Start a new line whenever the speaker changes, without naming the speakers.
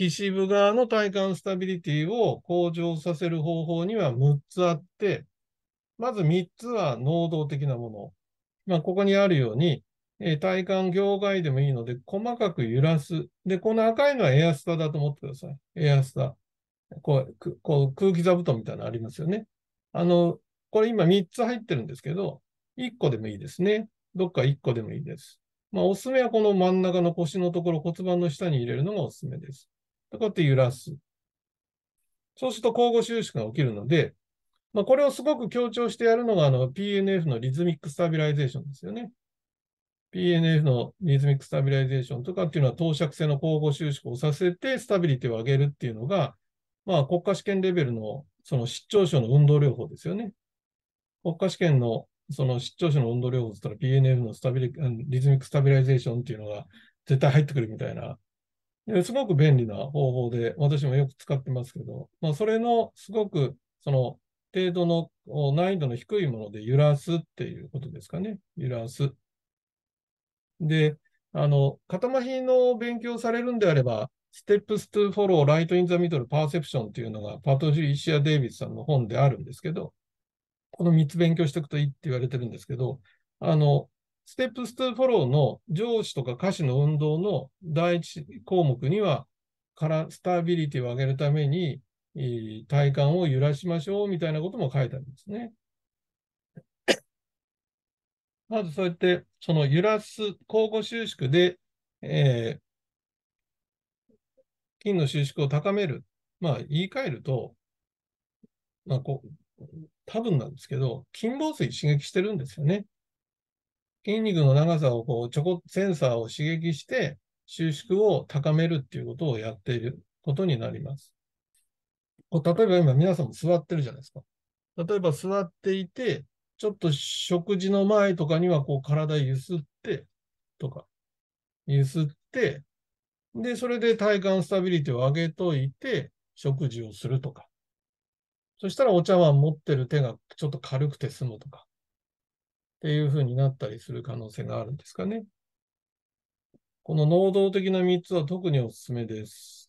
岸部側の体幹スタビリティを向上させる方法には6つあって、まず3つは能動的なもの。まあ、ここにあるように、えー、体幹業界でもいいので、細かく揺らす。で、この赤いのはエアスタだと思ってください。エアスタ。こう、こう空気座布団みたいなのありますよね。あの、これ今3つ入ってるんですけど、1個でもいいですね。どっか1個でもいいです。まあ、おすすめはこの真ん中の腰のところ、骨盤の下に入れるのがおすすめです。こうやって揺らす。そうすると交互収縮が起きるので、まあ、これをすごく強調してやるのがあの PNF のリズミックスタビライゼーションですよね。PNF のリズミックスタビライゼーションとかっていうのは投射性の交互収縮をさせてスタビリティを上げるっていうのが、まあ、国家試験レベルのその失調症の運動療法ですよね。国家試験のその失調症の運動療法って言ったら PNF のスタビリリズミックスタビライゼーションっていうのが絶対入ってくるみたいなすごく便利な方法で、私もよく使ってますけど、まあ、それのすごく、その、程度の難易度の低いもので揺らすっていうことですかね。揺らす。で、あの、片まひの勉強されるんであれば、ステップス・トゥ・フォロー・ライト・イン・ザ・ミドル・パーセプションっていうのが、パトジー・イシア・デイビスさんの本であるんですけど、この3つ勉強しておくといいって言われてるんですけど、あの、ステップストフォローの上司とか下肢の運動の第一項目には、からスタビリティを上げるために、体幹を揺らしましょうみたいなことも書いてあるんですね。まずそうやって、その揺らす、交互収縮で、えー、筋の収縮を高める。まあ、言い換えると、まあ、こう、多分なんですけど、筋乏水刺激してるんですよね。筋肉の長さをこうちょこセンサーを刺激して収縮を高めるっていうことをやっていることになります。例えば今皆さんも座ってるじゃないですか。例えば座っていて、ちょっと食事の前とかにはこう体ゆすってとか、ゆすって、で、それで体幹スタビリティを上げといて食事をするとか。そしたらお茶碗持ってる手がちょっと軽くて済むとか。っていうふうになったりする可能性があるんですかね。この能動的な3つは特におすすめです。